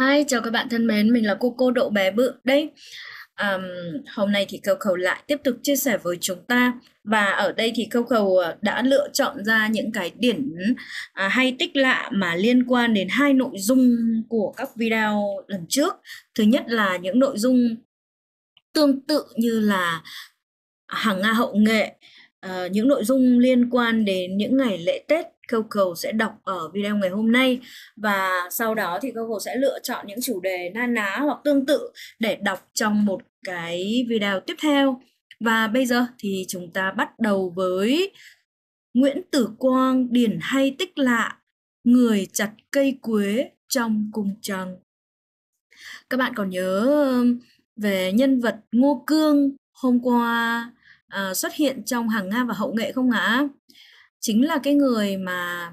Hi, chào các bạn thân mến, mình là cô cô Đậu Bé Bự đây. Ờm, hôm nay thì câu Khâu lại tiếp tục chia sẻ với chúng ta và ở đây thì câu Khâu ờ, đã lựa chọn ra những cái điển à, hay tích lạ mà liên quan đến hai nội dung của các video lần trước. Thứ nhất là những nội dung tương tự như là hàng Nga hậu nghệ, ờ, những nội dung liên quan đến những ngày lễ Tết Coco sẽ đọc ở video ngày hôm nay và sau đó thì Coco sẽ lựa chọn những chủ đề na ná hoặc tương tự để đọc trong một cái video tiếp theo. Và bây giờ thì chúng ta bắt đầu với Nguyễn Tử Quang điển hay tích lạ, người chặt cây quế trong cung trăng. Các bạn còn nhớ về nhân vật Ngô Cương hôm qua à, xuất hiện trong hàng Nga và hậu nghệ không ạ? À? chính là cái người mà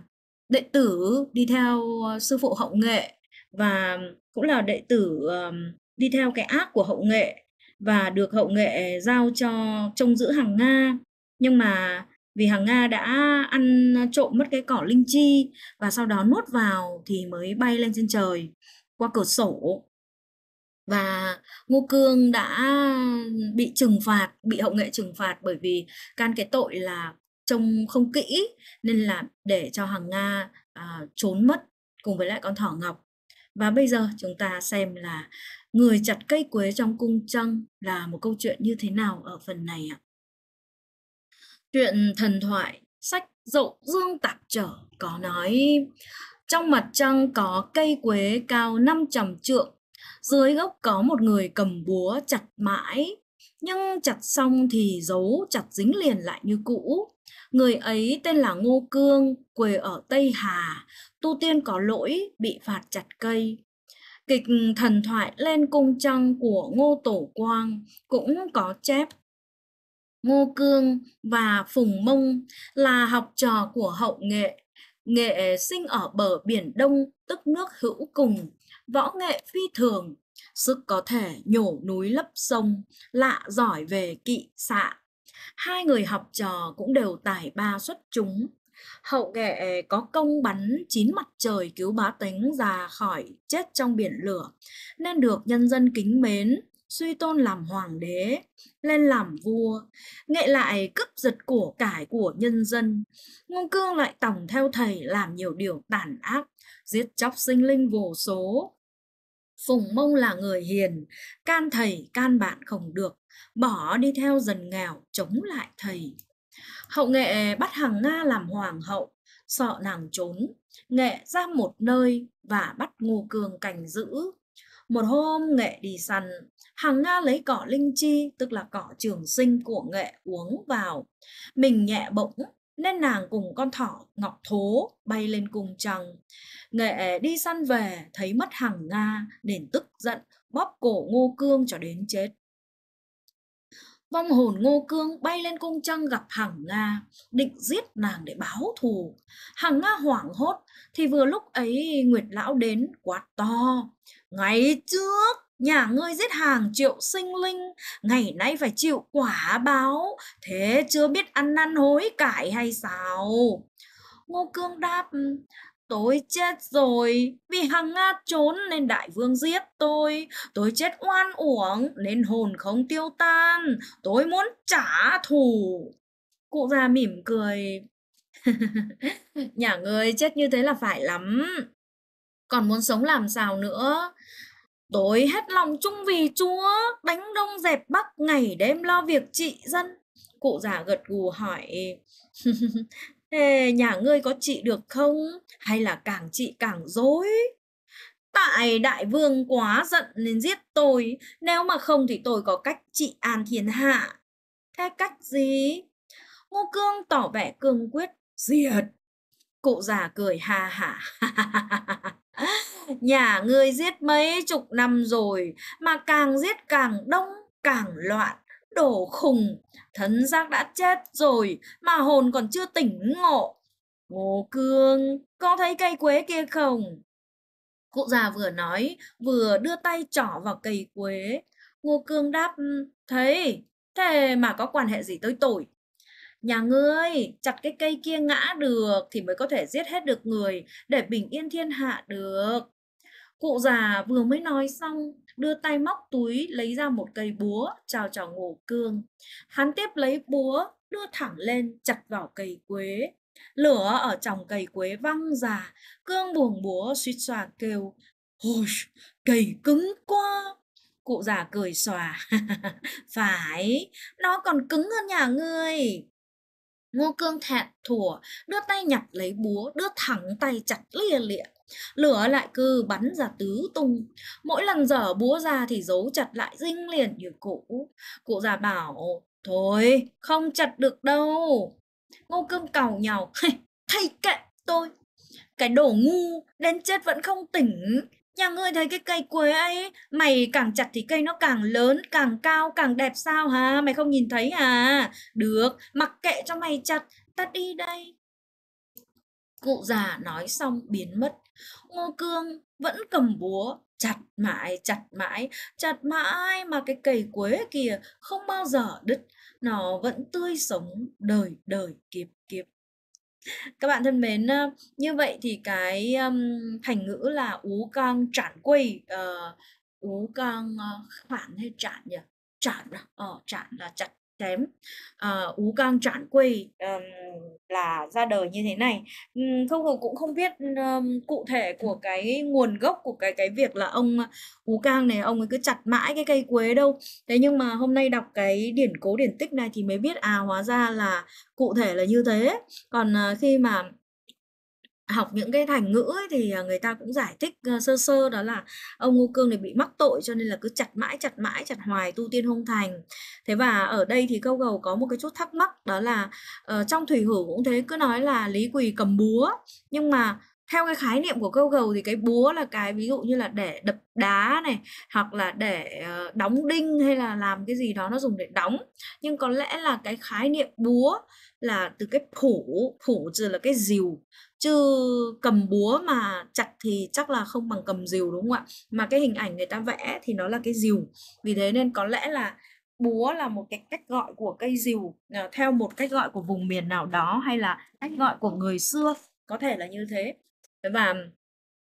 đệ tử đi theo ờ, sư phụ hậu nghệ và cũng là đệ tử đi theo cái ác của hậu nghệ và được hậu nghệ giao cho trông giữ hàng nga nhưng mà vì hàng nga đã ăn trộm mất cái cỏ linh chi và sau đó nuốt vào thì mới bay lên trên trời qua cửa sổ và ngô cương đã bị trừng phạt bị hậu nghệ trừng phạt bởi vì can cái tội là trông không kỹ nên là để cho hàng Nga à, trốn mất cùng với lại con thỏ ngọc. Và bây giờ chúng ta xem là người chặt cây quế trong cung trăng là một câu chuyện như thế nào ở phần này ạ. Chuyện thần thoại sách dậu dương tạp trở có nói trong mặt trăng có cây quế cao năm trầm trượng, dưới gốc có một người cầm búa chặt mãi, nhưng chặt xong thì dấu chặt dính liền lại như cũ. Người ấy tên là Ngô Cương, quê ở Tây Hà, tu tiên có lỗi bị phạt chặt cây. Kịch thần thoại lên cung trăng của Ngô Tổ Quang cũng có chép Ngô Cương và Phùng Mông là học trò của hậu nghệ. Nghệ sinh ở bờ biển Đông, tức nước hữu cùng, võ nghệ phi thường, sức có thể nhổ núi lấp sông, lạ giỏi về kỵ xạ hai người học trò cũng đều tài ba xuất chúng. Hậu nghệ có công bắn chín mặt trời cứu bá tánh ra khỏi chết trong biển lửa, nên được nhân dân kính mến, suy tôn làm hoàng đế, lên làm vua, nghệ lại cướp giật của cải của nhân dân. ngô cương lại tổng theo thầy làm nhiều điều tàn ác, giết chóc sinh linh vô số. Phùng Mông là người hiền, can thầy can bạn không được, bỏ đi theo dần nghèo chống lại thầy. Hậu nghệ bắt hàng Nga làm hoàng hậu, sợ nàng trốn, nghệ ra một nơi và bắt ngô cường cảnh giữ. Một hôm nghệ đi săn, hàng Nga lấy cỏ linh chi, tức là cỏ trường sinh của nghệ uống vào. Mình nhẹ bỗng, nên nàng cùng con thỏ ngọc thố bay lên cùng trăng. Nghệ đi săn về, thấy mất hàng Nga, nên tức giận, bóp cổ ngô cương cho đến chết vong hồn ngô cương bay lên cung trăng gặp hằng nga định giết nàng để báo thù hằng nga hoảng hốt thì vừa lúc ấy nguyệt lão đến quát to ngày trước nhà ngươi giết hàng triệu sinh linh ngày nay phải chịu quả báo thế chưa biết ăn năn hối cải hay sao ngô cương đáp tôi chết rồi vì hằng nga trốn nên đại vương giết tôi tôi chết oan uổng nên hồn không tiêu tan tôi muốn trả thù cụ già mỉm cười, nhà người chết như thế là phải lắm còn muốn sống làm sao nữa tôi hết lòng chung vì chúa đánh đông dẹp bắc ngày đêm lo việc trị dân cụ già gật gù hỏi Ê, nhà ngươi có trị được không? Hay là càng trị càng dối? Tại đại vương quá giận nên giết tôi, nếu mà không thì tôi có cách trị an thiên hạ. Thế cách gì? Ngô Cương tỏ vẻ cương quyết, diệt. Cụ già cười ha hả. Nhà ngươi giết mấy chục năm rồi mà càng giết càng đông, càng loạn. Đổ khùng, thân xác đã chết rồi mà hồn còn chưa tỉnh ngộ. Ngô Cương, có thấy cây quế kia không? Cụ già vừa nói, vừa đưa tay trỏ vào cây quế. Ngô Cương đáp, thấy, thế mà có quan hệ gì tới tội? Nhà ngươi, chặt cái cây kia ngã được thì mới có thể giết hết được người để bình yên thiên hạ được. Cụ già vừa mới nói xong, đưa tay móc túi lấy ra một cây búa chào chào ngổ cương hắn tiếp lấy búa đưa thẳng lên chặt vào cây quế lửa ở trong cây quế văng già cương buồng búa suýt xòa kêu Ôi, cây cứng quá cụ già cười xòa phải nó còn cứng hơn nhà ngươi ngô cương thẹn thủa đưa tay nhặt lấy búa đưa thẳng tay chặt lia lịa Lửa lại cứ bắn ra tứ tung, mỗi lần dở búa ra thì giấu chặt lại dinh liền như cũ Cụ già bảo, thôi, không chặt được đâu. Ngô cương cào nhào, thay kệ tôi. Cái đồ ngu, đến chết vẫn không tỉnh. Nhà ngươi thấy cái cây quế ấy, mày càng chặt thì cây nó càng lớn, càng cao, càng đẹp sao hả? Mày không nhìn thấy à? Được, mặc kệ cho mày chặt, ta đi đây. Cụ già nói xong biến mất Ngô Cương vẫn cầm búa, chặt mãi, chặt mãi, chặt mãi mà cái cầy quế kia không bao giờ đứt, nó vẫn tươi sống đời đời kiếp kiếp. Các bạn thân mến, như vậy thì cái um, thành ngữ là ú cang trản quỳ, uh, ú cang phản hay trản nhỉ? Trản, à? ờ, trản là chặt chém, uh, ú cang trản quỳ, um, là ra đời như thế này không hùng cũng không biết um, cụ thể của cái nguồn gốc của cái cái việc là ông ờ, Ú Cang này ông ấy cứ chặt mãi cái cây quế đâu thế nhưng mà hôm nay đọc cái điển cố điển tích này thì mới biết à hóa ra là cụ thể là như thế còn uh, khi mà học những cái thành ngữ ấy, thì à, người ta cũng giải thích ờ, sơ sơ đó là ông Ngô Cương này bị mắc tội cho nên là cứ chặt mãi chặt mãi chặt hoài tu tiên hung thành thế và ở đây thì câu gầu có một cái chút thắc mắc đó là uh, trong thủy hữu cũng thế cứ nói là lý quỳ cầm búa nhưng mà theo cái khái niệm của câu gầu thì cái búa là cái ví dụ như là để đập đá này hoặc là để ờ, đóng đinh hay là làm cái gì đó nó dùng để đóng nhưng có lẽ là cái khái niệm búa là từ cái phủ phủ từ là cái dìu chứ cầm búa mà chặt thì chắc là không bằng cầm dìu đúng không ạ mà cái hình ảnh người ta vẽ thì nó là cái dìu vì thế nên có lẽ là búa là một cái cách gọi của cây dìu ờ, theo một cách gọi của vùng miền nào đó hay là cách gọi của người xưa có thể là như thế và,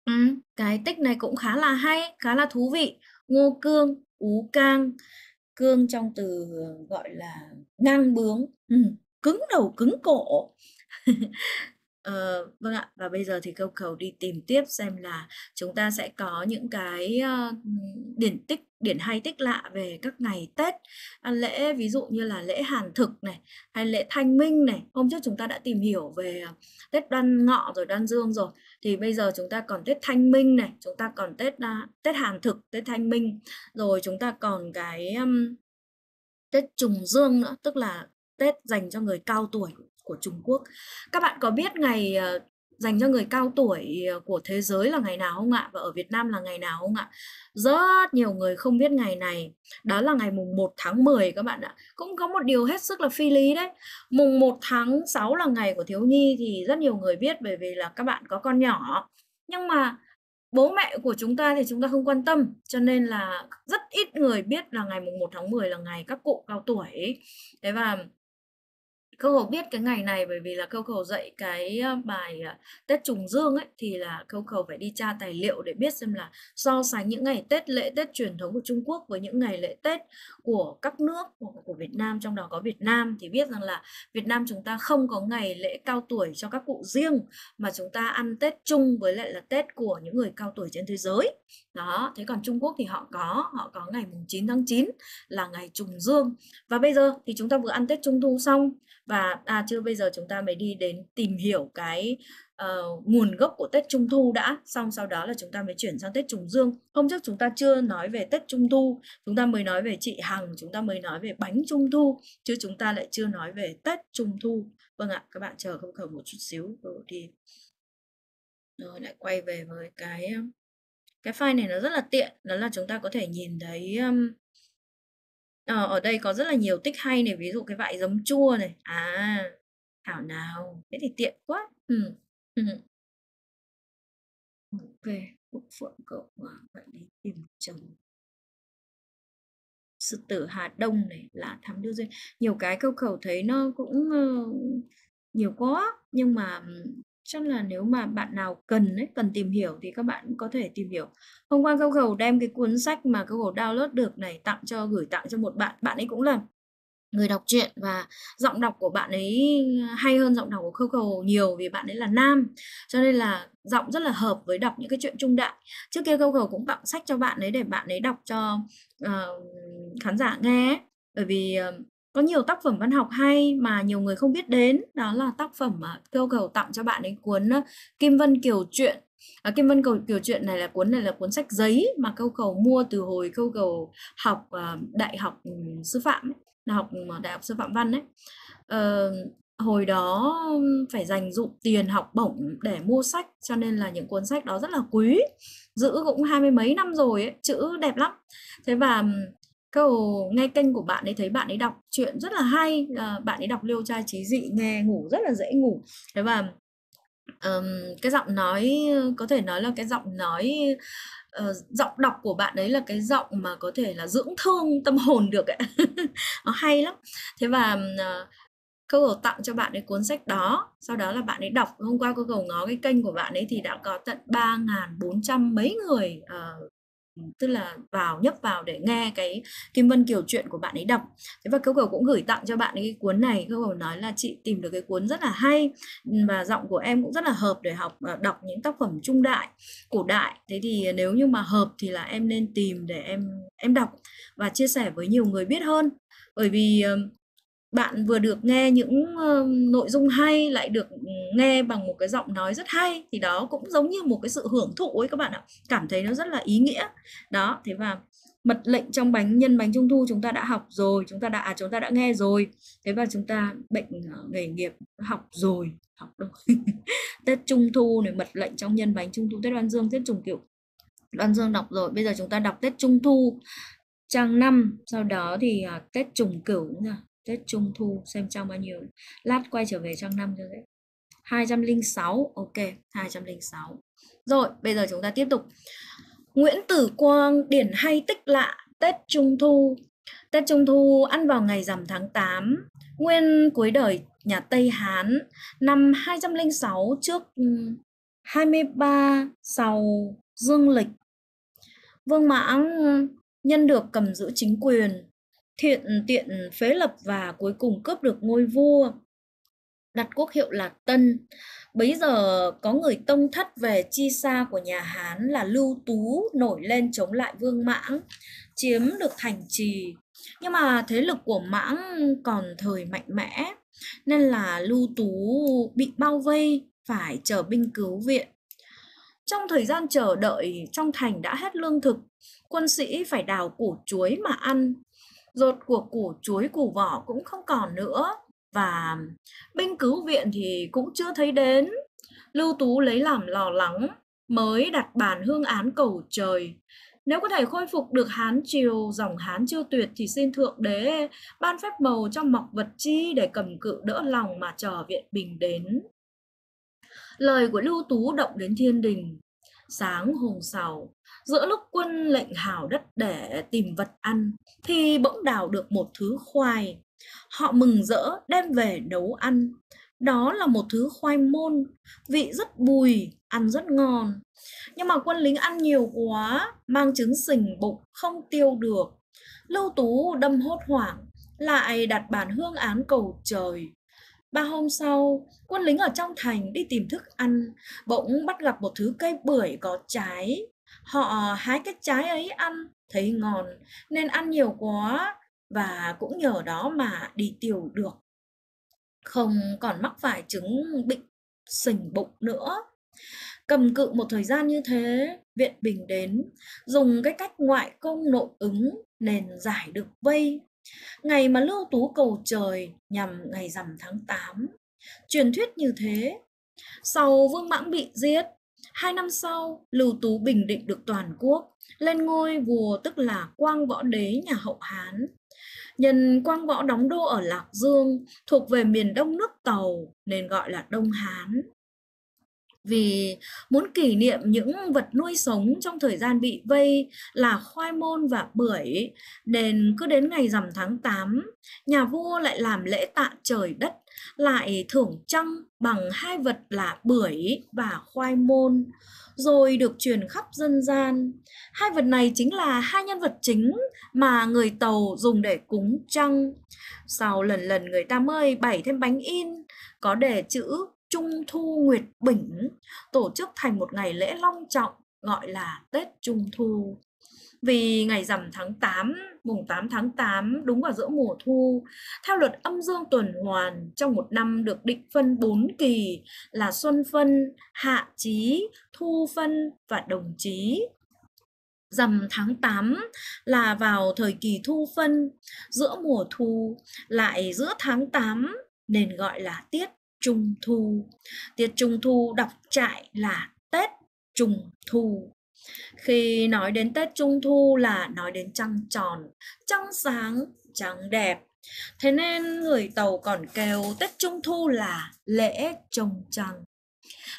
ừ, cái tích này cũng khá là hay, khá là thú vị. Ngô cương, ú cang, cương trong từ, ờ, gọi là, ngang bướng, ừ, cứng đầu cứng cổ. Ờ, vâng ạ, và bây giờ thì Câu Cầu đi tìm tiếp xem là chúng ta sẽ có những cái, ơ, ờ, điển tích điển hay tích lạ về các ngày Tết, a, à, lễ, ví dụ như là lễ Hàn Thực này, hay lễ Thanh Minh này. Hôm trước chúng ta đã tìm hiểu về, à, Tết Đoan Ngọ rồi Đoan Dương rồi thì bây giờ chúng ta còn Tết Thanh Minh này, chúng ta còn Tết uh, Tết Hàn thực, Tết Thanh Minh, rồi chúng ta còn cái um, Tết Trùng Dương nữa, tức là Tết dành cho người cao tuổi của Trung Quốc. Các bạn có biết ngày ờ, dành cho người cao tuổi ờ, của thế giới là ngày nào không ạ và ở Việt Nam là ngày nào không ạ? Rất nhiều người không biết ngày này. Đó là ngày mùng 1 tháng 10 các bạn ạ. Cũng có một điều hết sức là phi lý đấy. Mùng 1 tháng 6 là ngày của thiếu nhi thì rất nhiều người biết bởi vì là các bạn có con nhỏ. Nhưng mà bố mẹ của chúng ta thì chúng ta không quan tâm cho nên là rất ít người biết là ngày mùng 1 tháng 10 là ngày các cụ cao tuổi. Thế và Coco biết cái ngày này bởi vì là Coco dạy cái ờ, bài ờ, Tết Trùng Dương ấy thì là Coco phải đi tra tài liệu để biết xem là so sánh những ngày Tết lễ Tết truyền thống của Trung Quốc với những ngày lễ Tết của các nước của Việt Nam trong đó có Việt Nam thì biết rằng là Việt Nam chúng ta không có ngày lễ cao tuổi cho các cụ riêng mà chúng ta ăn Tết chung với lại là Tết của những người cao tuổi trên thế giới. Đó, thế còn Trung Quốc thì họ có, họ có ngày mùng 9 tháng 9 là ngày trùng dương. Và bây giờ thì chúng ta vừa ăn Tết Trung thu xong và à chưa bây giờ chúng ta mới đi đến tìm hiểu cái uh, nguồn gốc của Tết Trung Thu đã xong sau đó là chúng ta mới chuyển sang Tết Trùng Dương hôm trước chúng ta chưa nói về Tết Trung Thu chúng ta mới nói về chị Hằng chúng ta mới nói về bánh Trung Thu chứ chúng ta lại chưa nói về Tết Trung Thu vâng ạ các bạn chờ không khẩu một chút xíu rồi thì rồi lại quay về với cái cái file này nó rất là tiện đó là chúng ta có thể nhìn thấy um, Ờ, ở đây có rất là nhiều tích hay này, ví dụ cái vại giấm chua này. À, thảo nào, thế thì tiện quá. Ừm, ừm. Ok, Quốc Phượng cậu Hòa vậy đấy tìm chồng. Sư tử Hà Đông này là thám đưa duyên. Nhiều cái câu khẩu thấy nó cũng uh, nhiều quá nhưng mà chắc là nếu mà bạn nào cần ấy, cần tìm hiểu thì các bạn có thể tìm hiểu. Hôm qua câu cầu đem cái cuốn sách mà câu cầu download được này tặng cho gửi tặng cho một bạn, bạn ấy cũng là người đọc truyện và giọng đọc của bạn ấy hay hơn giọng đọc của cầu nhiều vì bạn ấy là nam cho nên là giọng rất là hợp với đọc những cái chuyện trung đại trước kia cầu cũng tặng sách cho bạn ấy để bạn ấy đọc cho uh, khán giả nghe bởi vì ờ, có nhiều tác phẩm văn học hay mà nhiều người không biết đến đó là tác phẩm mà kêu cầu tặng cho bạn ấy cuốn Kim Vân Kiều truyện à, Kim Vân Cầu Kiều Chuyện này là cuốn này là cuốn sách giấy mà câu cầu mua từ hồi câu cầu học uh, đại học ừ, sư phạm ấy, là học ừ, đại học sư phạm văn đấy uh, ờ, hồi đó ừ, phải dành dụm tiền học bổng để mua sách cho nên là những cuốn sách đó rất là quý giữ cũng hai mươi mấy năm rồi ấy, chữ đẹp lắm thế và câu nghe kênh của bạn ấy thấy bạn ấy đọc chuyện rất là hay à, bạn ấy đọc liêu trai trí dị nghe ngủ rất là dễ ngủ thế và um, cái giọng nói có thể nói là cái giọng nói uh, giọng đọc của bạn ấy là cái giọng mà có thể là dưỡng thương tâm hồn được ấy. nó hay lắm thế và uh, cơ cầu tặng cho bạn ấy cuốn sách đó sau đó là bạn ấy đọc hôm qua cô cầu ngó cái kênh của bạn ấy thì đã có tận ba bốn trăm mấy người uh, Ờ, tức là vào nhấp vào để nghe cái Kim Vân Kiều chuyện của bạn ấy đọc thế và Kiều Cầu cũng gửi tặng cho bạn ấy cái cuốn này Kiều Cầu nói là chị tìm được cái cuốn rất là hay và giọng của em cũng rất là hợp để học ờ, đọc những tác phẩm trung đại cổ đại thế thì nếu như mà hợp thì là em nên tìm để em em đọc và chia sẻ với nhiều người biết hơn bởi vì ờ, bạn vừa được nghe những uh, nội dung hay lại được nghe bằng một cái giọng nói rất hay thì đó cũng giống như một cái sự hưởng thụ ấy các bạn ạ cảm thấy nó rất là ý nghĩa đó thế và mật lệnh trong bánh nhân bánh trung thu chúng ta đã học rồi chúng ta đã à, chúng ta đã nghe rồi thế và chúng ta bệnh ờ, nghề nghiệp học rồi học đâu tết trung thu này mật lệnh trong nhân bánh trung thu tết đoan dương tết trùng tiểu đoan dương đọc rồi bây giờ chúng ta đọc tết trung thu trang 5 sau đó thì à, tết trùng cửu cũng Tết Trung Thu xem trong bao nhiêu lát quay trở về trong năm cho dễ 206 ok 206 rồi bây giờ chúng ta tiếp tục Nguyễn Tử Quang điển hay tích lạ Tết Trung Thu Tết Trung Thu ăn vào ngày rằm tháng 8 nguyên cuối đời nhà Tây Hán năm 206 trước 23 ừ, sau Dương Lịch Vương Mãng nhân được cầm giữ chính quyền thiện ừ, tiện phế lập và cuối cùng cướp được ngôi vua đặt quốc hiệu là Tân. Bấy giờ có người tông thất về chi xa của nhà Hán là Lưu Tú nổi lên chống lại Vương Mãng, chiếm được thành trì. Nhưng mà thế lực của Mãng còn thời mạnh mẽ, nên là Lưu Tú bị bao vây, phải chờ binh cứu viện. Trong thời gian chờ đợi, trong thành đã hết lương thực, quân sĩ phải đào củ chuối mà ăn. Rột của củ chuối củ vỏ cũng không còn nữa và binh cứu viện thì cũng chưa thấy đến. Lưu Tú lấy làm lo lắng mới đặt bàn hương án cầu trời. Nếu có thể khôi phục được Hán Triều, dòng Hán chưa tuyệt thì xin Thượng Đế ban phép màu cho mọc vật chi để cầm cự đỡ lòng mà chờ viện bình đến. Lời của Lưu Tú động đến thiên đình. Sáng hùng sau, giữa lúc quân lệnh hào đất để tìm vật ăn thì bỗng đào được một thứ khoai họ mừng rỡ đem về nấu ăn đó là một thứ khoai môn vị rất bùi ăn rất ngon nhưng mà quân lính ăn nhiều quá mang trứng sình bụng không tiêu được lưu tú đâm hốt hoảng lại đặt bản hương án cầu trời Ba hôm sau, quân lính ở trong thành đi tìm thức ăn, bỗng bắt gặp một thứ cây bưởi có trái. Họ hái cái trái ấy ăn, thấy ngon nên ăn nhiều quá và cũng nhờ đó mà đi tiểu được. Không còn mắc phải chứng bệnh sình bụng nữa. Cầm cự một thời gian như thế, Viện Bình đến, dùng cái cách ngoại công nội ứng nên giải được vây. Ngày mà lưu tú cầu trời nhằm ngày rằm tháng 8. Truyền thuyết như thế. Sau Vương Mãng bị giết, Hai năm sau, Lưu Tú bình định được toàn quốc, lên ngôi vua tức là Quang Võ Đế nhà Hậu Hán. Nhân Quang Võ đóng đô ở Lạc Dương, thuộc về miền đông nước Tàu, nên gọi là Đông Hán. Vì muốn kỷ niệm những vật nuôi sống trong thời gian bị vây là khoai môn và bưởi, nên cứ đến ngày rằm tháng 8, nhà vua lại làm lễ tạ trời đất lại thưởng trăng bằng hai vật là bưởi và khoai môn, rồi được truyền khắp dân gian. Hai vật này chính là hai nhân vật chính mà người Tàu dùng để cúng trăng. Sau lần lần người ta mời bày thêm bánh in, có đề chữ Trung Thu Nguyệt Bỉnh, tổ chức thành một ngày lễ long trọng gọi là Tết Trung Thu vì ngày rằm tháng 8, mùng 8 tháng 8 đúng vào giữa mùa thu. Theo luật âm dương tuần hoàn, trong một năm được định phân 4 kỳ là xuân phân, hạ chí, thu phân và đồng chí. rằm tháng 8 là vào thời kỳ thu phân, giữa mùa thu, lại giữa tháng 8 nên gọi là tiết trung thu. Tiết trung thu đọc trại là Tết trung thu khi nói đến Tết Trung Thu là nói đến trăng tròn, trăng sáng, trăng đẹp. Thế nên người Tàu còn kêu Tết Trung Thu là lễ trông trăng.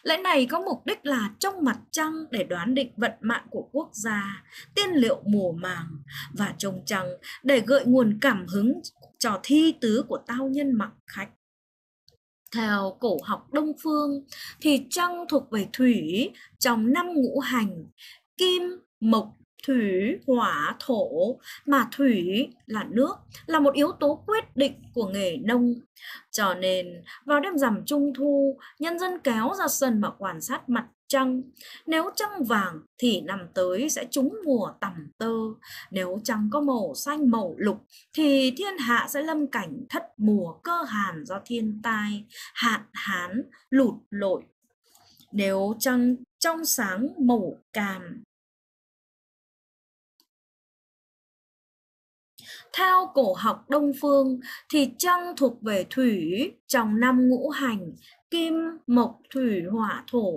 Lễ này có mục đích là trông mặt trăng để đoán định vận mạng của quốc gia, tiên liệu mùa màng và trông trăng để gợi nguồn cảm hứng trò thi tứ của tao nhân mặc khách theo cổ học Đông Phương thì trăng thuộc về thủy trong năm ngũ hành kim, mộc, thủy, hỏa, thổ mà thủy là nước là một yếu tố quyết định của nghề nông. Cho nên vào đêm rằm trung thu, nhân dân kéo ra sân mà quan sát mặt trăng. Nếu trăng vàng thì năm tới sẽ trúng mùa tầm tơ. Nếu trăng có màu xanh màu lục thì thiên hạ sẽ lâm cảnh thất mùa cơ hàn do thiên tai, hạn hán, lụt lội. Nếu trăng trong sáng màu càm Theo cổ học Đông Phương thì trăng thuộc về thủy trong năm ngũ hành kim, mộc, thủy, hỏa, thổ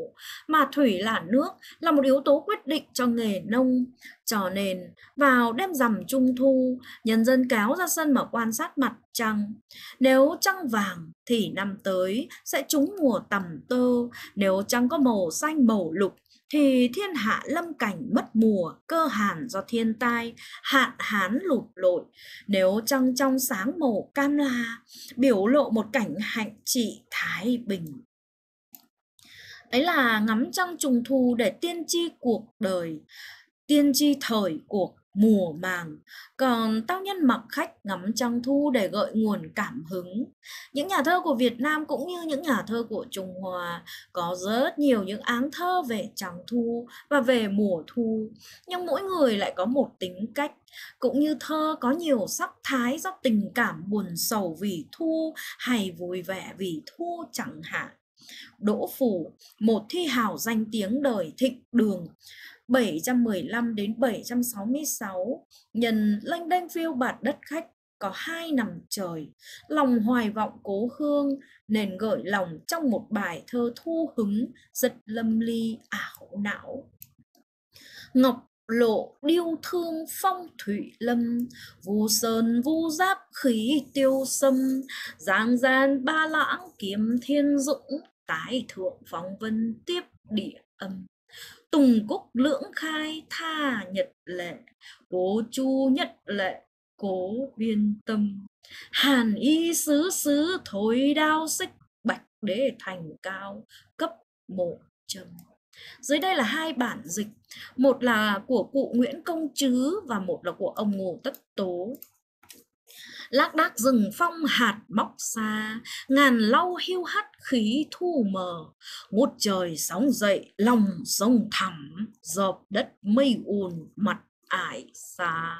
mà thủy là nước là một yếu tố quyết định cho nghề nông. Cho nên vào đêm rằm trung thu, nhân dân kéo ra sân mà quan sát mặt trăng. Nếu trăng vàng thì năm tới sẽ trúng mùa tầm tơ, nếu trăng có màu xanh màu lục thì thiên hạ lâm cảnh mất mùa, cơ hàn do thiên tai, hạn hán lụt lội. Nếu trăng trong sáng màu cam la, biểu lộ một cảnh hạnh trị thái bình. Đấy là ngắm trăng trùng thu để tiên tri cuộc đời, tiên tri thời cuộc mùa màng còn tao nhân mặc khách ngắm trăng thu để gợi nguồn cảm hứng những nhà thơ của việt nam cũng như những nhà thơ của trung hoa có rất nhiều những áng thơ về trăng thu và về mùa thu nhưng mỗi người lại có một tính cách cũng như thơ có nhiều sắc thái do tình cảm buồn sầu vì thu hay vui vẻ vì thu chẳng hạn Đỗ Phủ, một thi hào danh tiếng đời thịnh đường, 715 đến 766 nhân lanh đanh phiêu bạt đất khách có hai nằm trời lòng hoài vọng cố hương nền gợi lòng trong một bài thơ thu hứng giật lâm ly ảo não ngọc lộ điêu thương phong thủy lâm vu sơn vu giáp khí tiêu sâm giang gian ba lãng kiếm thiên dũng tái thượng phóng vân tiếp địa âm tùng cúc lưỡng khai tha nhật lệ cố chu nhất lệ cố biên tâm hàn y sứ sứ thối đao xích bạch đế thành cao cấp một trầm dưới đây là hai bản dịch một là của cụ nguyễn công chứ và một là của ông ngô tất tố lác đác rừng phong hạt bóc xa ngàn lau hiu hắt khí thu mờ ngút trời sóng dậy lòng sông thẳm dợp đất mây ùn mặt ải xa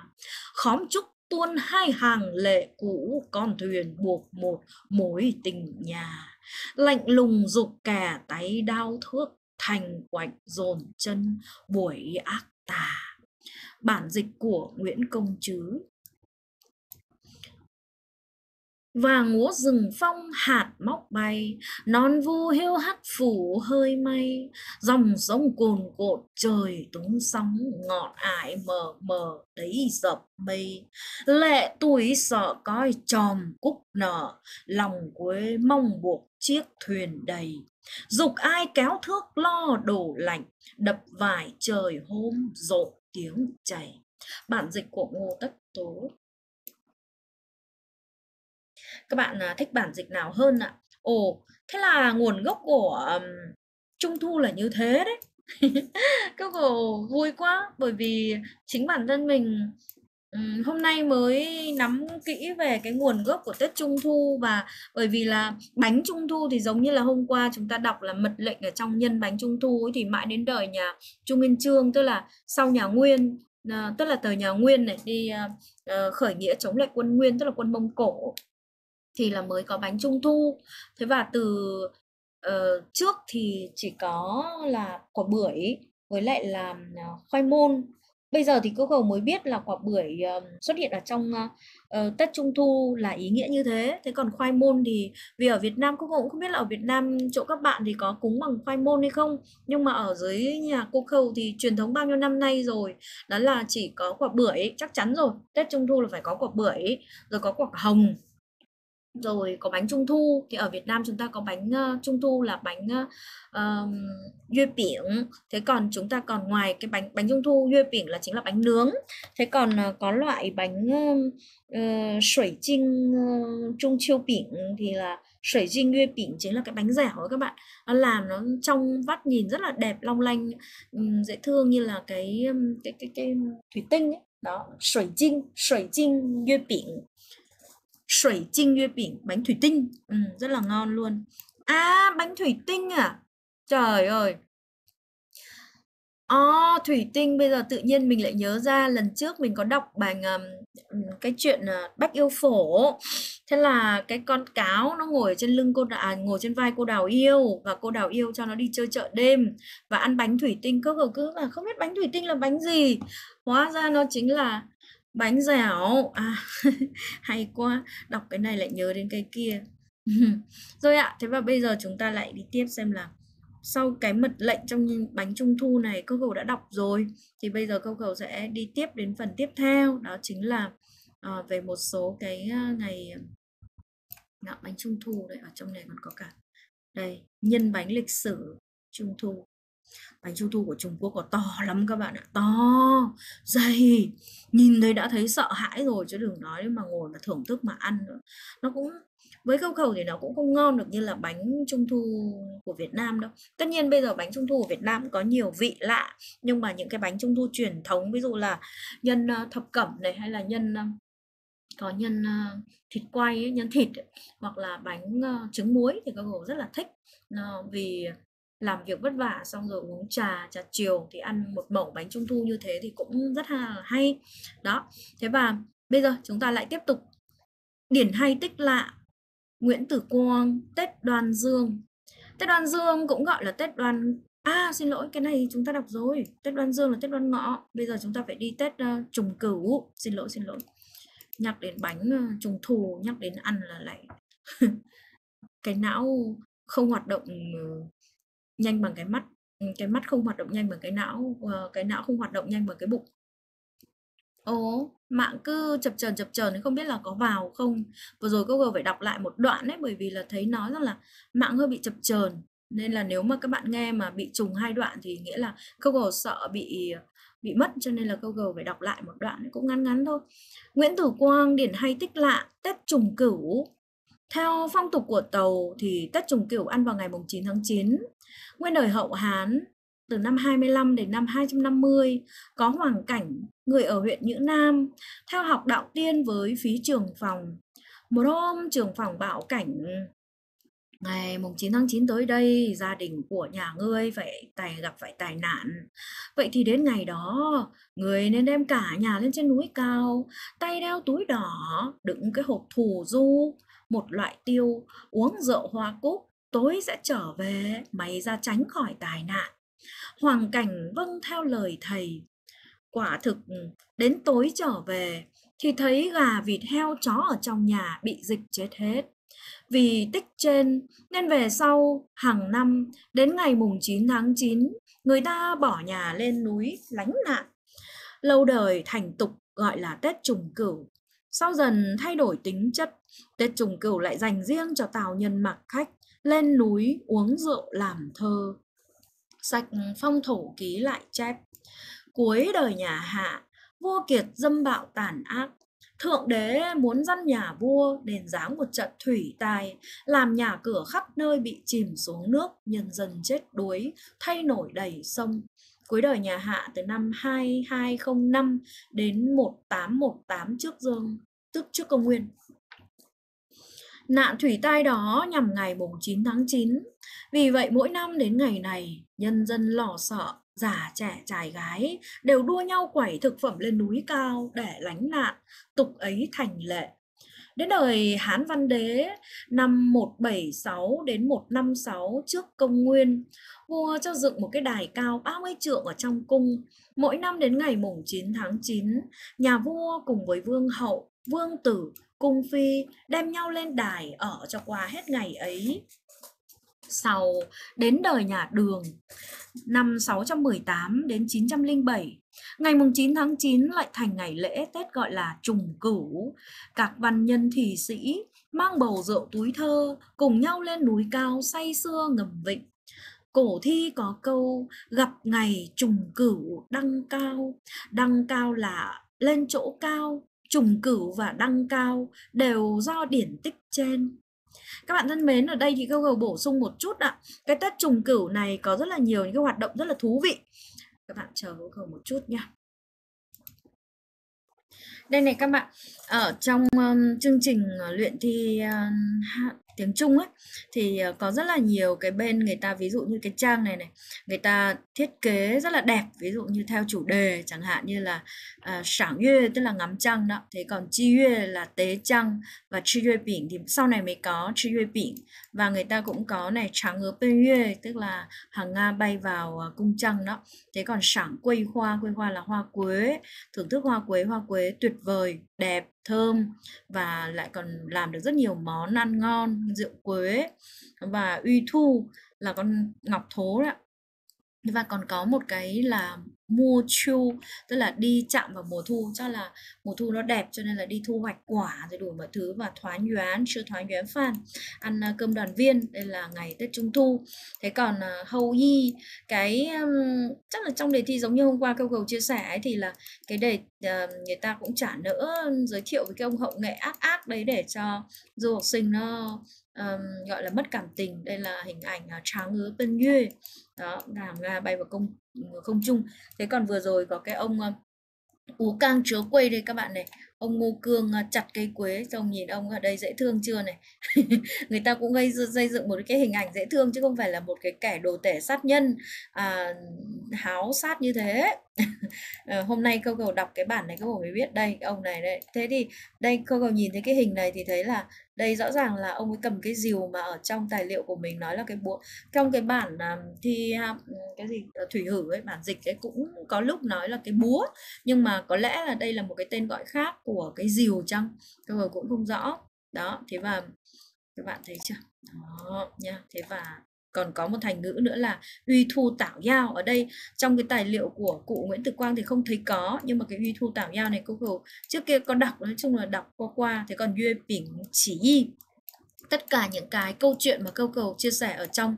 khóm trúc tuôn hai hàng lệ cũ con thuyền buộc một mối tình nhà lạnh lùng dục kẻ tay đau thước thành quạnh dồn chân buổi ác tà bản dịch của nguyễn công chứ và ngũ rừng phong hạt móc bay non vu hiu hắt phủ hơi mây dòng sông cồn cột trời túng sóng ngọn ải mờ mờ đấy dập mây lệ tuổi sợ coi tròm cúc nở lòng quê mong buộc chiếc thuyền đầy dục ai kéo thước lo đổ lạnh đập vải trời hôm rộ tiếng chảy bản dịch của ngô tất tố các bạn à, thích bản dịch nào hơn ạ ồ thế là nguồn gốc của um, trung thu là như thế đấy Google vui quá bởi vì chính bản thân mình um, hôm nay mới nắm kỹ về cái nguồn gốc của Tết Trung Thu và bởi vì là bánh Trung Thu thì giống như là hôm qua chúng ta đọc là mật lệnh ở trong nhân bánh Trung Thu ấy, thì mãi đến đời nhà Trung Nguyên Chương tức là sau nhà Nguyên uh, tức là thời nhà Nguyên này đi uh, khởi nghĩa chống lại quân Nguyên tức là quân Mông Cổ thì là mới có bánh trung thu thế và từ uh, trước thì chỉ có là quả bưởi với lại là ờ, khoai môn bây giờ thì cô cầu mới biết là quả bưởi ờ, xuất hiện ở trong uh, tết trung thu là ý nghĩa như thế thế còn khoai môn thì vì ở việt nam cô cầu cũng không biết là ở việt nam chỗ các bạn thì có cúng bằng khoai môn hay không nhưng mà ở dưới nhà cô cầu thì truyền thống bao nhiêu năm nay rồi đó là chỉ có quả bưởi chắc chắn rồi tết trung thu là phải có quả bưởi rồi có quả hồng rồi có bánh trung thu thì ở Việt Nam chúng ta có bánh uh, trung thu là bánh uh, dưa biển thế còn chúng ta còn ngoài cái bánh bánh trung thu dưa biển là chính là bánh nướng thế còn uh, có loại bánh uh, sủi chinh trung chiêu biển thì là sủi chinh dưa biển chính là cái bánh dẻo các bạn nó làm nó trong vắt nhìn rất là đẹp long lanh um, dễ thương như là cái cái cái, cái thủy tinh ấy. đó sủi chinh sủi chinh dưa biển bánh thủy tinh ừ, rất là ngon luôn à bánh thủy tinh à trời ơi Ồ, ờ, oh, thủy tinh bây giờ tự nhiên mình lại nhớ ra lần trước mình có đọc bài um, cái chuyện uh, Bách yêu phổ. Thế là cái con cáo nó ngồi ở trên lưng cô à, ngồi trên vai cô đào yêu và cô đào yêu cho nó đi chơi chợ đêm và ăn bánh thủy tinh cứ cứ là không biết bánh thủy tinh là bánh gì. Hóa ra nó chính là bánh dẻo à hay quá đọc cái này lại nhớ đến cái kia rồi ạ thế và bây giờ chúng ta lại đi tiếp xem là sau cái mật lệnh trong bánh trung thu này câu cầu đã đọc rồi thì bây giờ câu cầu sẽ đi tiếp đến phần tiếp theo đó chính là uh, về một số cái ờ, ngày Đó, ờ, bánh trung thu đây ở trong này còn có cả đây nhân bánh lịch sử trung thu bánh trung thu của Trung Quốc có to lắm các bạn ạ to dày nhìn thấy đã thấy sợ hãi rồi chứ đừng nói mà ngồi mà thưởng thức mà ăn nữa nó cũng với khẩu khẩu thì nó cũng không ngon được như là bánh trung thu của Việt Nam đâu tất nhiên bây giờ bánh trung thu của Việt Nam có nhiều vị lạ nhưng mà những cái bánh trung thu truyền thống ví dụ là nhân ờ, thập cẩm này hay là nhân ờ, có nhân ờ, thịt quay nhân thịt hoặc là bánh trứng muối thì các cô rất là thích vì làm việc vất vả xong rồi uống trà trà chiều thì ăn một mẩu bánh trung thu như thế thì cũng rất là hay đó thế và bây giờ chúng ta lại tiếp tục điển hay tích lạ Nguyễn Tử Quang Tết Đoan Dương Tết Đoan Dương cũng gọi là Tết Đoan À xin lỗi cái này chúng ta đọc rồi Tết Đoan Dương là Tết Đoan Ngọ Bây giờ chúng ta phải đi Tết uh, Trùng Cửu Xin lỗi xin lỗi Nhắc đến bánh ờ, trùng thù Nhắc đến ăn là lại Cái não không hoạt động ờ, nhanh bằng cái mắt ừ, cái mắt không hoạt động nhanh bằng cái não ờ, cái não không hoạt động nhanh bằng cái bụng ố mạng cứ chập chờn chập chờn không biết là có vào không vừa rồi Google phải đọc lại một đoạn đấy bởi vì là thấy nói rằng là mạng hơi bị chập chờn nên là nếu mà các bạn nghe mà bị trùng hai đoạn thì nghĩa là Google sợ bị bị mất cho nên là Google phải đọc lại một đoạn cũng ngắn ngắn thôi Nguyễn Tử Quang điển hay tích lạ Tết trùng cửu theo phong tục của Tàu thì Tết Trùng Cửu ăn vào ngày mùng 9 tháng 9. Nguyên đời Hậu Hán từ năm 25 đến năm 250 có hoàng cảnh người ở huyện Nhữ Nam theo học đạo tiên với phí trường phòng. Một hôm trường phòng bạo cảnh ngày mùng 9 tháng 9 tới đây gia đình của nhà ngươi phải tài gặp phải tai nạn vậy thì đến ngày đó người nên đem cả nhà lên trên núi cao tay đeo túi đỏ đựng cái hộp thù du một loại tiêu uống rượu hoa cúc tối sẽ trở về mày ra tránh khỏi tai nạn hoàng cảnh vâng theo lời thầy quả thực ừ, đến tối trở về thì thấy gà vịt heo chó ở trong nhà bị dịch chết hết vì tích trên nên về sau hàng năm đến ngày mùng 9 tháng 9 người ta bỏ nhà lên núi lánh nạn lâu đời thành tục gọi là Tết trùng cửu sau dần thay đổi tính chất, Tết trùng cửu lại dành riêng cho tào nhân mặc khách, lên núi uống rượu làm thơ. sạch phong thủ ký lại chép, cuối đời nhà hạ, vua kiệt dâm bạo tàn ác, Thượng đế muốn dân nhà vua đền giáng một trận thủy tai làm nhà cửa khắp nơi bị chìm xuống nước, nhân dân chết đuối, thay nổi đầy sông cuối đời nhà Hạ từ năm 2205 đến 1818 trước Dương tức trước công nguyên. Nạn thủy tai đó nhằm ngày mùng 9 tháng 9. Vì vậy mỗi năm đến ngày này, nhân dân lo sợ, già trẻ trai gái đều đua nhau quẩy thực phẩm lên núi cao để lánh nạn, tục ấy thành lệ. Đến đời Hán Văn Đế năm 176 đến 156 trước công nguyên, vua cho dựng một cái đài cao 30 trượng ở trong cung. Mỗi năm đến ngày mùng 9 tháng 9, nhà vua cùng với vương hậu, vương tử, cung phi đem nhau lên đài ở cho qua hết ngày ấy. Sau đến đời nhà Đường, năm 618 đến 907, Ngày mùng 9 tháng 9 lại thành ngày lễ Tết gọi là trùng cửu. Các văn nhân thị sĩ mang bầu rượu túi thơ cùng nhau lên núi cao say sưa ngầm vịnh Cổ thi có câu gặp ngày trùng cửu đăng cao, đăng cao là lên chỗ cao, trùng cửu và đăng cao đều do điển tích trên. Các bạn thân mến, ở đây thì Google bổ sung một chút ạ. Cái Tết trùng cửu này có rất là nhiều những cái hoạt động rất là thú vị. Các bạn chờ Google một chút nha đây này các bạn ở trong um, chương trình ờ, luyện thi uh, tiếng Trung ấy thì ờ, có rất là nhiều cái bên người ta ví dụ như cái trang này này người ta thiết kế rất là đẹp ví dụ như theo chủ đề chẳng hạn như là uh, sảng yue tức là ngắm trăng đó thế còn chi yue là tế trăng và chi yue bỉnh thì sau này mới có chi yue bỉnh và người ta cũng có này trắng ở bên yue tức là hàng nga bay vào uh, cung trăng đó thế còn sáng quây hoa quây hoa là hoa quế thưởng thức hoa quế hoa quế tuyệt vời đẹp thơm và lại còn làm được rất nhiều món ăn ngon rượu quế và uy thu là con ngọc thố đó và còn có một cái là mua chu tức là đi chạm vào mùa thu cho là mùa thu nó đẹp cho nên là đi thu hoạch quả rồi đủ mọi thứ và thoáng nhoáng chưa thoáng nhoáng phan ăn à, cơm đoàn viên đây là ngày tết trung thu thế còn à, hầu y cái chắc là trong đề thi giống như hôm qua câu cầu chia sẻ ấy thì là cái đề à, người ta cũng chả nỡ giới thiệu với cái ông hậu nghệ ác ác đấy để cho du học sinh nó um, gọi là mất cảm tình đây là hình ảnh uh, tráng ngứa bên duy đó làm ra bay vào công không chung thế còn vừa rồi có cái ông ờ, Ú Cang Chứa Quây đây các bạn này ông ngô cương à, chặt cây quế trông nhìn ông ở à, đây dễ thương chưa này người ta cũng gây xây dựng một cái hình ảnh dễ thương chứ không phải là một cái kẻ đồ tể sát nhân à, háo sát như thế à, hôm nay câu cầu đọc cái bản này các bạn mới biết đây ông này đấy. thế thì đây câu cầu nhìn thấy cái hình này thì thấy là đây rõ ràng là ông ấy cầm cái diều mà ở trong tài liệu của mình nói là cái búa trong cái bản à, thi cái gì ờ, thủy hử ấy bản dịch ấy cũng có lúc nói là cái búa nhưng mà có lẽ là đây là một cái tên gọi khác của cái diều chăng tôi cũng không rõ đó thế và các bạn thấy chưa đó nha thế và còn có một thành ngữ nữa là uy thu tảo giao ở đây trong cái tài liệu của cụ Nguyễn Tử Quang thì không thấy có nhưng mà cái uy thu tảo giao này cô Google trước kia con đọc nói chung là đọc qua qua thế còn duy bình chỉ y tất cả những cái câu chuyện mà câu cầu chia sẻ ở trong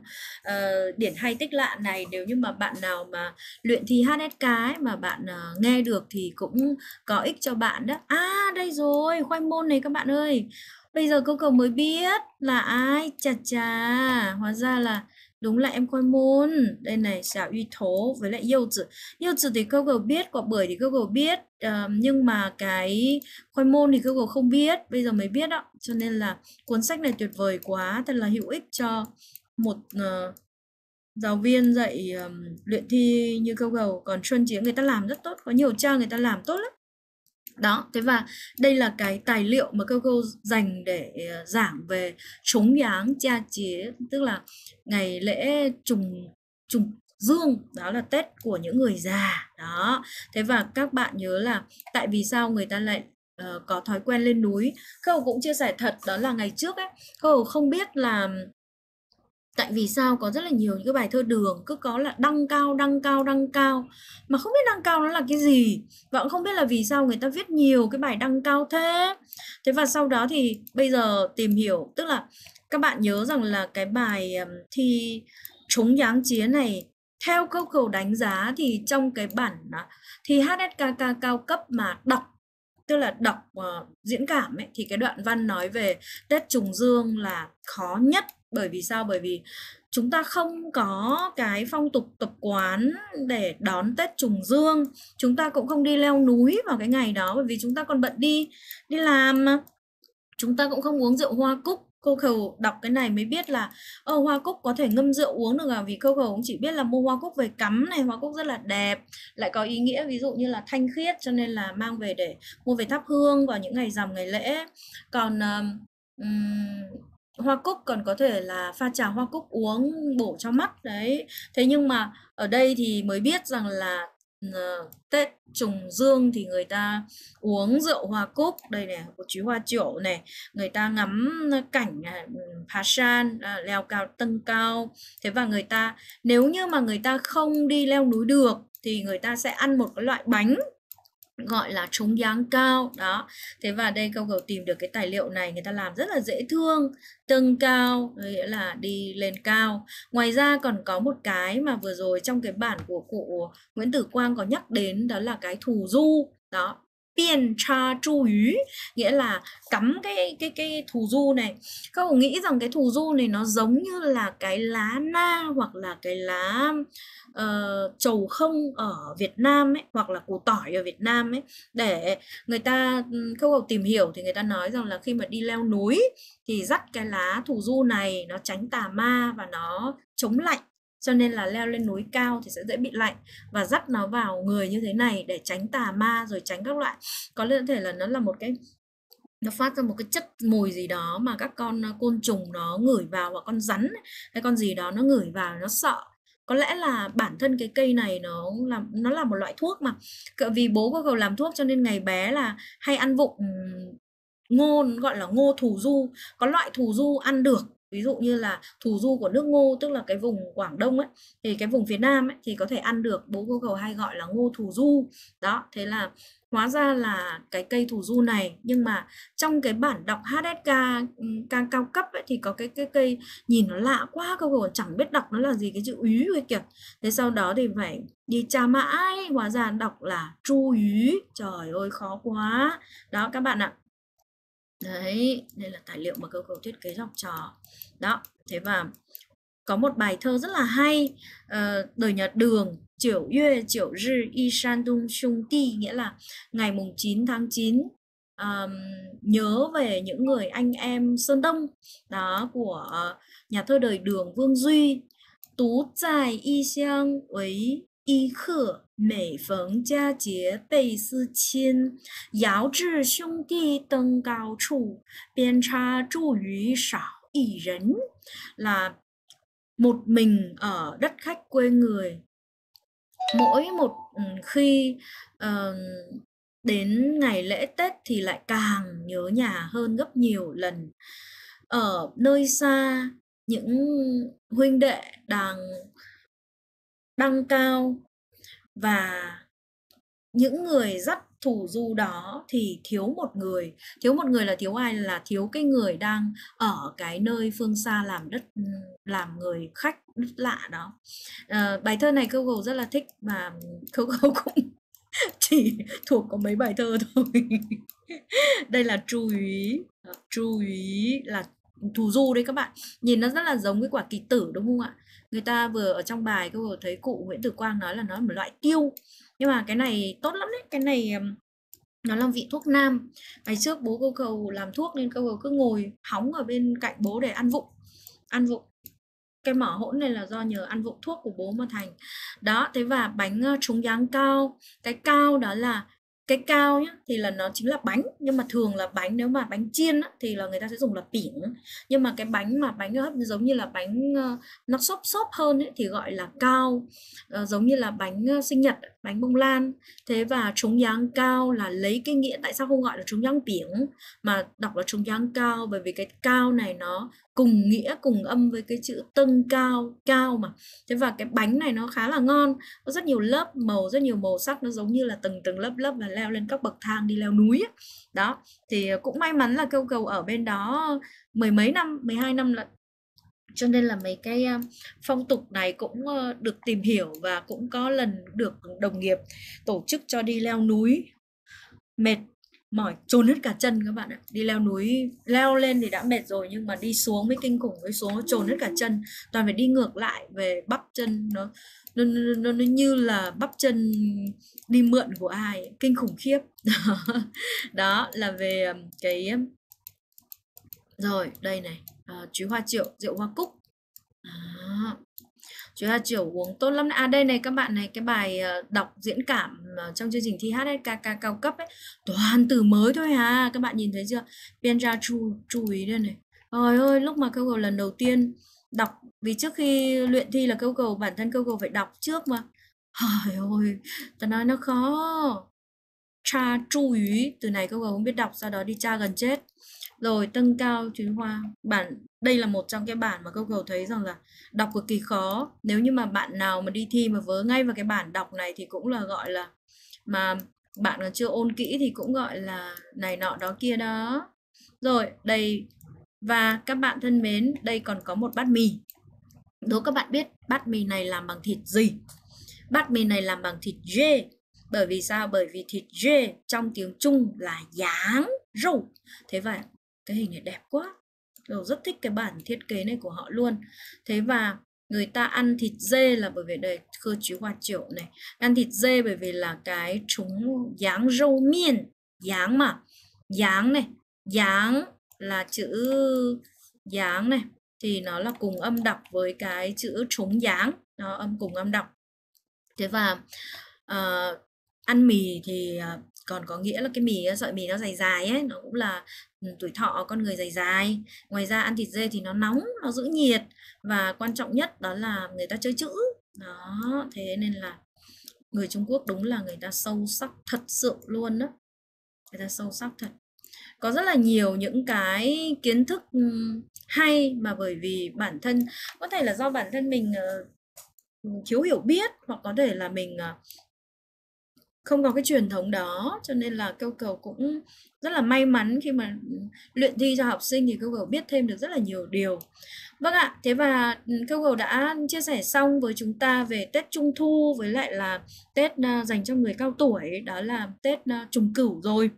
uh, điển hay tích lạ này nếu như mà bạn nào mà luyện thi HSK ấy, mà bạn uh, nghe được thì cũng có ích cho bạn đó à đây rồi khoai môn này các bạn ơi bây giờ câu cầu mới biết là ai chà chà hóa ra là Đúng là em Khôi môn Đây này, xào uy thố với lại yêu tử. Yêu tử thì Google biết, quả bưởi thì Google biết. Uh, nhưng mà cái khoai môn thì Google không biết. Bây giờ mới biết đó. Cho nên là cuốn sách này tuyệt vời quá. Thật là hữu ích cho một uh, giáo viên dạy um, luyện thi như Google. Còn Xuân Chiến người ta làm rất tốt. Có nhiều trang người ta làm tốt lắm đó thế và đây là cái tài liệu mà cô cô dành để ờ, giảng về chống giáng cha chế tức là ngày lễ trùng trùng dương đó là tết của những người già đó thế và các bạn nhớ là tại vì sao người ta lại uh, có thói quen lên núi khâu cũng chia sẻ thật đó là ngày trước ấy khâu không biết là tại vì sao có rất là nhiều những cái bài thơ đường cứ có là đăng cao đăng cao đăng cao mà không biết đăng cao nó là cái gì và cũng không biết là vì sao người ta viết nhiều cái bài đăng cao thế thế và sau đó thì bây giờ tìm hiểu tức là các bạn nhớ rằng là cái bài thi chống giáng chiến này theo câu cầu đánh giá thì trong cái bản à, thì HSKK cao cấp mà đọc tức là đọc uh, diễn cảm ấy thì cái đoạn văn nói về Tết trùng dương là khó nhất bởi vì sao bởi vì chúng ta không có cái phong tục tập quán để đón Tết trùng dương chúng ta cũng không đi leo núi vào cái ngày đó bởi vì chúng ta còn bận đi đi làm chúng ta cũng không uống rượu hoa cúc cô khẩu đọc cái này mới biết là ờ, hoa cúc có thể ngâm rượu uống được à vì cô khẩu cũng chỉ biết là mua hoa cúc về cắm này hoa cúc rất là đẹp lại có ý nghĩa ví dụ như là thanh khiết cho nên là mang về để mua về thắp hương vào những ngày rằm ngày lễ còn um, hoa cúc còn có thể là pha trà hoa cúc uống bổ cho mắt đấy thế nhưng mà ở đây thì mới biết rằng là ờ, Tết trùng dương thì người ta uống rượu hoa cúc đây này của chú hoa triệu này người ta ngắm cảnh à, Hà San à, leo cao tân cao thế và người ta nếu như mà người ta không đi leo núi được thì người ta sẽ ăn một cái loại bánh gọi là trống giáng cao đó thế và đây câu Google tìm được cái tài liệu này người ta làm rất là dễ thương tầng cao nghĩa là đi lên cao ngoài ra còn có một cái mà vừa rồi trong cái bản của cụ Nguyễn Tử Quang có nhắc đến đó là cái thù du đó biên cha chu ý nghĩa là cắm cái cái cái thù du này các cậu nghĩ rằng cái thù du này nó giống như là cái lá na hoặc là cái lá uh, trầu không ở Việt Nam ấy hoặc là củ tỏi ở Việt Nam ấy để người ta ừ, các cậu tìm hiểu thì người ta nói rằng là khi mà đi leo núi thì dắt cái lá thù du này nó tránh tà ma và nó chống lạnh cho nên là leo lên núi cao thì sẽ dễ bị lạnh và dắt nó vào người như thế này để tránh tà ma rồi tránh các loại có thể là nó là một cái nó phát ra một cái chất mùi gì đó mà các con ờ, côn trùng nó ngửi vào hoặc con rắn hay con gì đó nó ngửi vào nó sợ có lẽ là bản thân cái cây này nó là nó là một loại thuốc mà cỡ vì bố của cậu làm thuốc cho nên ngày bé là hay ăn vụng ngô gọi là ngô thù du có loại thù du ăn được ví dụ như là thủ du của nước ngô tức là cái vùng quảng đông ấy thì cái vùng phía nam ấy thì có thể ăn được bố cô cầu hay gọi là ngô thủ du đó thế là hóa ra là cái cây thủ du này nhưng mà trong cái bản đọc HSK ừ, càng cao cấp ấy, thì có cái cái cây nhìn nó lạ quá cô còn chẳng biết đọc nó là gì cái chữ úy kìa thế sau đó thì phải đi tra mãi hóa ra đọc là chu úy trời ơi khó quá đó các bạn ạ đấy đây là tài liệu mà cơ cấu thiết kế học trò đó thế và có một bài thơ rất là hay uh, đời nhật đường triệu yue triệu rư y shan dung sung ti nghĩa là ngày mùng 9 tháng 9 um, nhớ về những người anh em sơn đông đó của nhà thơ đời đường vương duy tú tài y xiang ấy 一刻，每逢佳节倍思亲。遥知兄弟登高处，边 xa một mình ở đất khách quê người. Mỗi một ừ, khi uh, đến ngày lễ Tết thì lại càng nhớ nhà hơn gấp nhiều lần. Ở nơi xa, những huynh đệ đang đăng cao và những người dắt thủ du đó thì thiếu một người thiếu một người là thiếu ai là thiếu cái người đang ở cái nơi phương xa làm đất làm người khách đất lạ đó à, bài thơ này Google rất là thích và Google cũng chỉ thuộc có mấy bài thơ thôi đây là chú ý chú ý là thủ du đấy các bạn nhìn nó rất là giống cái quả kỳ tử đúng không ạ người ta vừa ở trong bài cô vừa thấy cụ Nguyễn Tử Quang nói là nó là một loại tiêu nhưng mà cái này tốt lắm đấy cái này nó là vị thuốc nam ngày trước bố cô cầu làm thuốc nên cô cầu cứ ngồi hóng ở bên cạnh bố để ăn vụng ăn vụng cái mỏ hỗn này là do nhờ ăn vụng thuốc của bố mà thành đó thế và bánh trúng dáng cao cái cao đó là cái cao nhá thì là nó chính là bánh nhưng mà thường là bánh nếu mà bánh chiên á, thì là người ta sẽ dùng là pỉng nhưng mà cái bánh mà bánh hấp giống như là bánh uh, nó xốp xốp hơn ấy, thì gọi là cao ờ, giống như là bánh sinh nhật bánh bông lan thế và trúng giáng cao là lấy cái nghĩa tại sao không gọi là trúng giáng pỉng mà đọc là trúng giáng cao bởi vì cái cao này nó cùng nghĩa cùng âm với cái chữ tân cao cao mà thế và cái bánh này nó khá là ngon có rất nhiều lớp màu rất nhiều màu sắc nó giống như là tầng tầng lớp lớp và leo lên các bậc thang đi leo núi ấy. đó thì cũng may mắn là câu cầu ở bên đó mười mấy năm mười hai năm lận cho nên là mấy cái phong tục này cũng được tìm hiểu và cũng có lần được đồng nghiệp tổ chức cho đi leo núi mệt mỏi trôn hết cả chân các bạn ạ đi leo núi leo lên thì đã mệt rồi nhưng mà đi xuống mới kinh khủng mới xuống trôn hết cả chân toàn phải đi ngược lại về bắp chân nó nó, nó, nó như là bắp chân đi mượn của ai kinh khủng khiếp đó là về um, cái um, rồi đây này à, chú hoa triệu rượu hoa cúc à, chúng ta chỉ uống tốt lắm à đây này các bạn này cái bài ờ, đọc diễn cảm ờ, trong chương trình thi hát HSKK cao cấp ấy toàn từ mới thôi à các bạn nhìn thấy chưa biên ra chú chú ý đây này trời ơi lúc mà câu cầu lần đầu tiên đọc vì trước khi luyện thi là câu cầu bản thân câu cầu phải đọc trước mà trời ơi ta nói nó khó cha chu ý từ này câu cầu không biết đọc sau đó đi cha gần chết rồi tân cao chuyến hoa bản đây là một trong cái bản mà câu cầu thấy rằng là đọc cực kỳ khó nếu như mà bạn nào mà đi thi mà vớ ngay vào cái bản đọc này thì cũng là gọi là mà bạn còn chưa ôn kỹ thì cũng gọi là này nọ đó kia đó rồi đây và các bạn thân mến đây còn có một bát mì đố các bạn biết bát mì này làm bằng thịt gì bát mì này làm bằng thịt dê bởi vì sao bởi vì thịt dê trong tiếng trung là giáng rau thế vậy cái hình này đẹp quá tôi rất thích cái bản thiết kế này của họ luôn thế và người ta ăn thịt dê là bởi vì đây cơ chế hoa triệu này ăn thịt dê bởi vì là cái chúng dáng râu miên dáng mà dáng này dáng là chữ dáng này thì nó là cùng âm đọc với cái chữ trúng dáng nó âm cùng âm đọc thế và uh, ăn mì thì uh, còn có nghĩa là cái mì sợi mì nó dài dài ấy nó cũng là ừ, tuổi thọ con người dài dài ngoài ra ăn thịt dê thì nó nóng nó giữ nhiệt và quan trọng nhất đó là người ta chơi chữ đó thế nên là người Trung Quốc đúng là người ta sâu sắc thật sự luôn đó người ta sâu sắc thật có rất là nhiều những cái kiến thức ừ, hay mà bởi vì bản thân có thể là do bản thân mình ờ, thiếu hiểu biết hoặc có thể là mình ờ, không có cái truyền thống đó cho nên là câu cầu cũng rất là may mắn khi mà luyện thi cho học sinh thì câu cầu biết thêm được rất là nhiều điều vâng ạ thế và ừ, câu cầu đã chia sẻ xong với chúng ta về tết trung thu với lại là tết ờ, dành cho người cao tuổi đó là tết ờ, trùng cửu rồi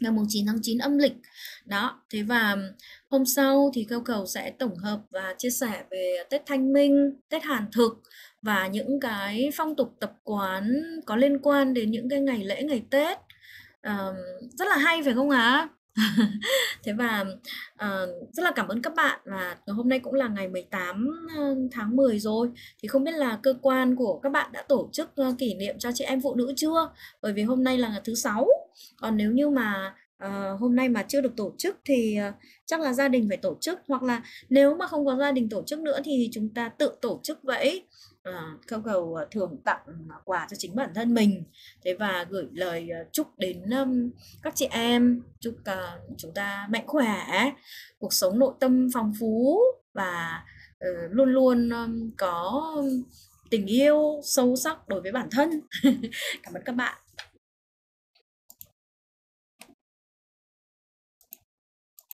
ngày 9 tháng 9 âm lịch. Đó, thế và hôm sau thì Cao Cầu sẽ tổng hợp và chia sẻ về Tết Thanh Minh, Tết Hàn Thực và những cái phong tục tập quán có liên quan đến những cái ngày lễ ngày Tết uh, rất là hay phải không ạ? thế và uh, rất là cảm ơn các bạn và hôm nay cũng là ngày 18 ờ, tháng 10 rồi thì không biết là cơ quan của các bạn đã tổ chức uh, kỷ niệm cho chị em phụ nữ chưa bởi vì hôm nay là thứ sáu còn nếu như mà uh, hôm nay mà chưa được tổ chức thì uh, chắc là gia đình phải tổ chức hoặc là nếu mà không có gia đình tổ chức nữa thì chúng ta tự tổ chức vậy uh, cầu ờ, thưởng tặng ờ, quà cho chính bản thân mình thế và gửi lời chúc đến các chị em chúc chúng ta mạnh khỏe cuộc sống nội tâm phong phú và luôn luôn có tình yêu sâu sắc đối với bản thân cảm ơn các bạn